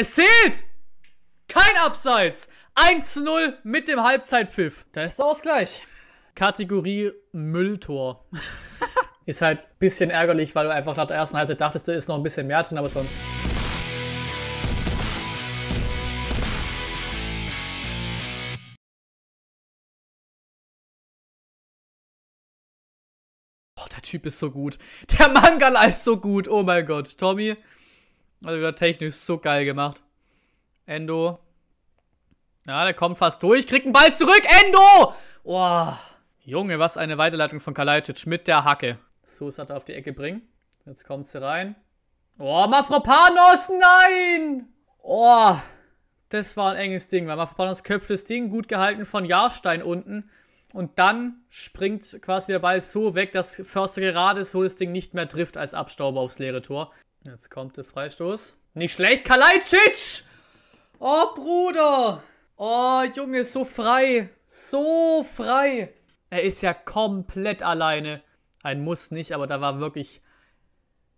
Es zählt! Kein Abseits! 1 0 mit dem Halbzeitpfiff. Da ist der Ausgleich. Kategorie Mülltor. ist halt ein bisschen ärgerlich, weil du einfach nach der ersten Halbzeit dachtest, da ist noch ein bisschen mehr drin, aber sonst. Oh, der Typ ist so gut. Der Mangala ist so gut. Oh mein Gott. Tommy, also wieder technisch so geil gemacht. Endo. Ja, der kommt fast durch. Kriegt einen Ball zurück. Endo! Oh. Junge, was eine Weiterleitung von Kalajdzic mit der Hacke. So er auf die Ecke bringen. Jetzt kommt sie rein. Oh, Mafropanos, nein! Oh, das war ein enges Ding, weil Mafropanos köpft das Ding, gut gehalten von Jahrstein unten. Und dann springt quasi der Ball so weg, dass Förster gerade so das Ding nicht mehr trifft als Abstauber aufs leere Tor. Jetzt kommt der Freistoß. Nicht schlecht, Kalajdzic! Oh, Bruder! Oh, Junge, so frei. So frei. Er ist ja komplett alleine. Ein Muss nicht, aber da war wirklich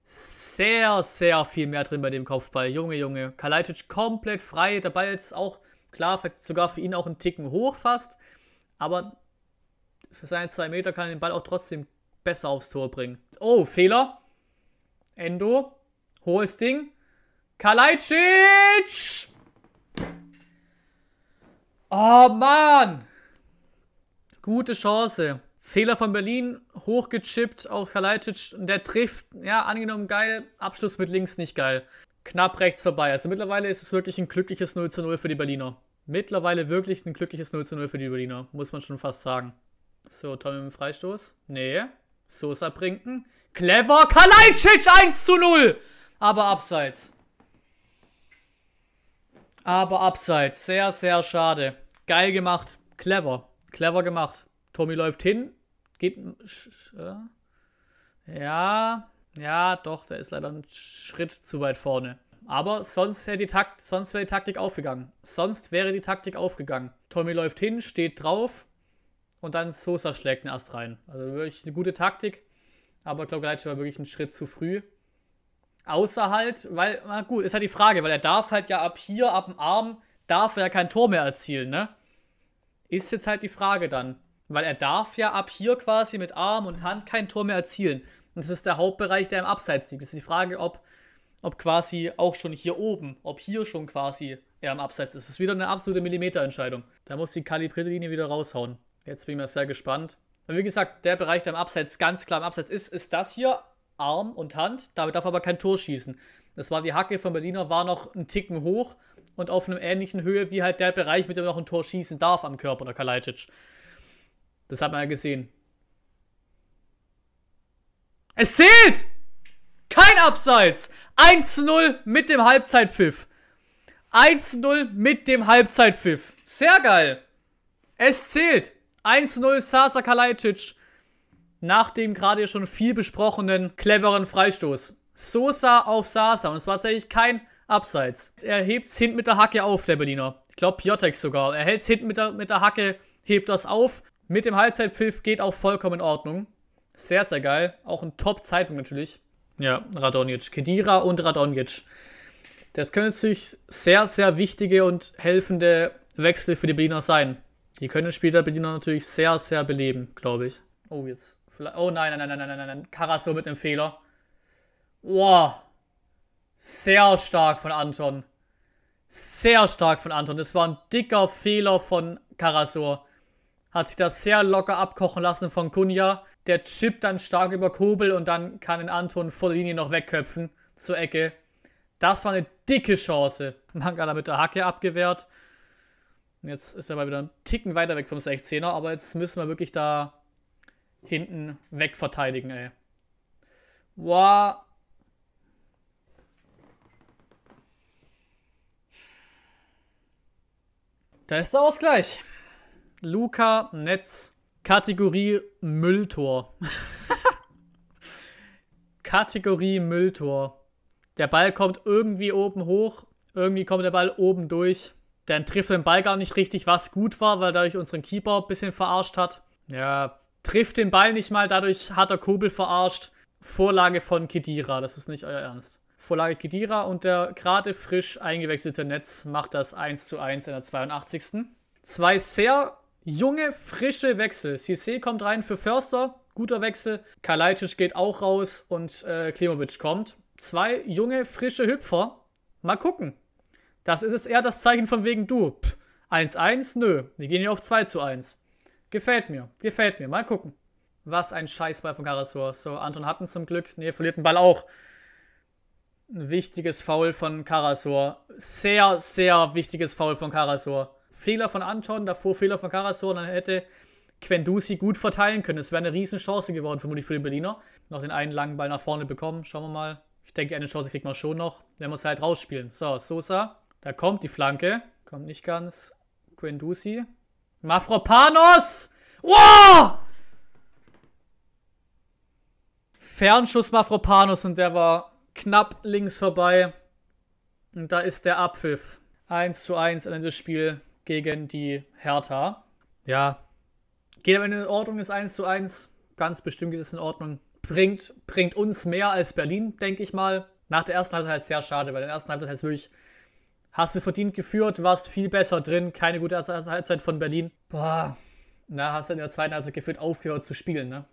sehr, sehr viel mehr drin bei dem Kopfball. Junge, Junge. Kalajdzic komplett frei. Der Ball jetzt auch, klar, sogar für ihn auch einen Ticken hoch fast. Aber für seine zwei Meter kann er den Ball auch trotzdem besser aufs Tor bringen. Oh, Fehler. Endo. Hohes Ding. Kalajdzic! Oh Mann! Gute Chance. Fehler von Berlin, hochgechippt auf Kalajdzic. Der trifft, ja, angenommen geil. Abschluss mit links nicht geil. Knapp rechts vorbei. Also mittlerweile ist es wirklich ein glückliches 0 zu 0 für die Berliner. Mittlerweile wirklich ein glückliches 0 zu 0 für die Berliner, muss man schon fast sagen. So, Tommy mit dem Freistoß. Nee. Sosa Brinken. Clever Kalajdzic 1 zu 0! Aber abseits. Aber abseits. Sehr, sehr schade. Geil gemacht. Clever. Clever gemacht. Tommy läuft hin. Geht. Äh? Ja. Ja, doch, der ist leider ein Schritt zu weit vorne. Aber sonst, wäre die, Takt, sonst wäre die Taktik aufgegangen. Sonst wäre die Taktik aufgegangen. Tommy läuft hin, steht drauf und dann Sosa schlägt einen Ast rein. Also wirklich eine gute Taktik. Aber ich glaube, Leitsch war wirklich ein Schritt zu früh. Außer halt, weil, na gut, ist halt die Frage, weil er darf halt ja ab hier, ab dem Arm, darf er ja kein Tor mehr erzielen, ne? Ist jetzt halt die Frage dann. Weil er darf ja ab hier quasi mit Arm und Hand kein Tor mehr erzielen. Und das ist der Hauptbereich, der im Abseits liegt. Das ist die Frage, ob, ob quasi auch schon hier oben, ob hier schon quasi er im Abseits ist. Das ist wieder eine absolute Millimeterentscheidung. Da muss die kalibrierte Linie wieder raushauen. Jetzt bin ich mal sehr gespannt. Und wie gesagt, der Bereich, der im Abseits ganz klar im Abseits ist, ist das hier. Arm und Hand. Damit darf aber kein Tor schießen. Das war die Hacke von Berliner, war noch einen Ticken hoch und auf einer ähnlichen Höhe wie halt der Bereich, mit dem man noch ein Tor schießen darf am Körper der Kalajdzic. Das hat man ja gesehen. Es zählt! Kein Abseits! 1-0 mit dem Halbzeitpfiff. 1-0 mit dem Halbzeitpfiff. Sehr geil. Es zählt. 1-0 Sasa Kalajdzic nach dem gerade schon viel besprochenen cleveren Freistoß. Sosa auf Sasa und es war tatsächlich kein Abseits. Er hebt es hinten mit der Hacke auf, der Berliner. Ich glaube Piotek sogar. Er hält es hinten mit der, mit der Hacke, hebt das auf. Mit dem Halbzeitpfiff geht auch vollkommen in Ordnung. Sehr, sehr geil. Auch ein Top-Zeitpunkt natürlich. Ja, Radonjic. Kedira und Radonjic. Das können natürlich sehr, sehr wichtige und helfende Wechsel für die Berliner sein. Die können später Berliner natürlich sehr, sehr beleben, glaube ich. Oh, jetzt Vielleicht, oh nein, nein, nein, nein, nein, nein. nein. Karasso mit einem Fehler. Wow. Sehr stark von Anton. Sehr stark von Anton. Das war ein dicker Fehler von Karasor. Hat sich das sehr locker abkochen lassen von Kunja. Der chippt dann stark über Kobel und dann kann den Anton der Linie noch wegköpfen zur Ecke. Das war eine dicke Chance. Mangala mit der Hacke abgewehrt. Jetzt ist er mal wieder einen Ticken weiter weg vom 16er, aber jetzt müssen wir wirklich da hinten wegverteidigen, ey. Wow. Da ist der Ausgleich. Luca Netz. Kategorie Mülltor. Kategorie Mülltor. Der Ball kommt irgendwie oben hoch, irgendwie kommt der Ball oben durch. Dann trifft er den Ball gar nicht richtig, was gut war, weil dadurch unseren Keeper ein bisschen verarscht hat. Ja, Trifft den Ball nicht mal, dadurch hat er Kobel verarscht. Vorlage von Kedira, das ist nicht euer Ernst. Vorlage Kedira und der gerade frisch eingewechselte Netz macht das 1 zu 1 in der 82. Zwei sehr junge, frische Wechsel. Cissé kommt rein für Förster, guter Wechsel. Kalajdzic geht auch raus und äh, Klimovic kommt. Zwei junge, frische Hüpfer. Mal gucken. Das ist es eher das Zeichen von wegen du. 1-1, nö. Wir gehen hier auf 2 zu 1. Gefällt mir, gefällt mir. Mal gucken. Was ein Scheißball von Karasor. So, Anton Hatten zum Glück. Ne, verliert den Ball auch. Ein wichtiges Foul von Karasor. Sehr, sehr wichtiges Foul von Karasor. Fehler von Anton, davor Fehler von Karasor. Dann hätte Quendusi gut verteilen können. Es wäre eine Riesenchance geworden, vermutlich für den Berliner. Noch den einen langen Ball nach vorne bekommen. Schauen wir mal. Ich denke, eine Chance kriegt man schon noch, wenn wir es halt rausspielen. So, Sosa. Da kommt die Flanke. Kommt nicht ganz. Quendusi. Mafropanos! Wow! Fernschuss Mafropanos und der war knapp links vorbei. Und da ist der Abpfiff. 1 zu 1 an dieses Spiel gegen die Hertha. Ja, geht aber in Ordnung, ist 1 zu 1. Ganz bestimmt geht es in Ordnung. Bringt, bringt uns mehr als Berlin, denke ich mal. Nach der ersten Halbzeit halt sehr schade, weil in der ersten Halbzeit hat es wirklich Hast du verdient geführt, warst viel besser drin, keine gute Halbzeit von Berlin. Boah, na, hast du in der zweiten Halbzeit also gefühlt aufgehört zu spielen, ne?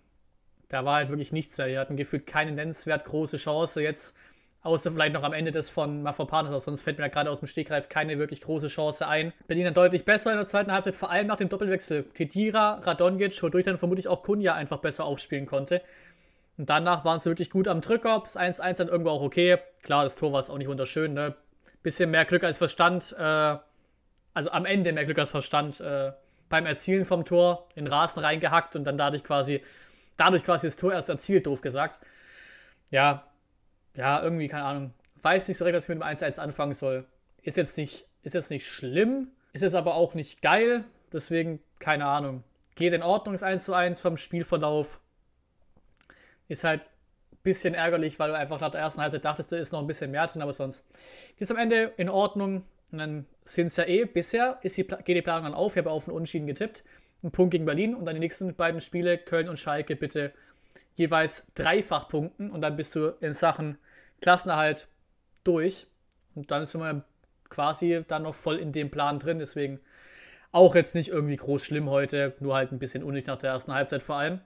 Da war halt wirklich nichts mehr. Die hatten gefühlt keine nennenswert große Chance jetzt, außer vielleicht noch am Ende des von Mafropanos, sonst fällt mir da gerade aus dem Stegreif keine wirklich große Chance ein. Berlin dann deutlich besser in der zweiten Halbzeit, vor allem nach dem Doppelwechsel. Kedira, Radonjic, wodurch dann vermutlich auch Kunja einfach besser aufspielen konnte. Und danach waren sie wirklich gut am Drücker. Das 1-1 dann irgendwo auch okay. Klar, das Tor war es auch nicht wunderschön, ne? bisschen mehr Glück als Verstand, äh, also am Ende mehr Glück als Verstand äh, beim Erzielen vom Tor in Rasen reingehackt und dann dadurch quasi, dadurch quasi das Tor erst erzielt, doof gesagt. Ja, ja, irgendwie, keine Ahnung. Weiß nicht so recht, was ich mit dem 1-1 anfangen soll. Ist jetzt nicht, ist jetzt nicht schlimm, ist jetzt aber auch nicht geil, deswegen, keine Ahnung. Geht in Ordnung, ist 1 zu 1 vom Spielverlauf. Ist halt bisschen ärgerlich, weil du einfach nach der ersten Halbzeit dachtest, da ist noch ein bisschen mehr drin, aber sonst geht es am Ende in Ordnung. Und dann sind es ja eh, bisher ist die, geht die Planung dann auf. Ich habe auf den Unschieden getippt. Ein Punkt gegen Berlin und dann die nächsten beiden Spiele, Köln und Schalke, bitte jeweils dreifach punkten und dann bist du in Sachen Klassenerhalt durch. Und dann sind wir quasi dann noch voll in dem Plan drin. Deswegen auch jetzt nicht irgendwie groß schlimm heute, nur halt ein bisschen unnötig nach der ersten Halbzeit vor allem.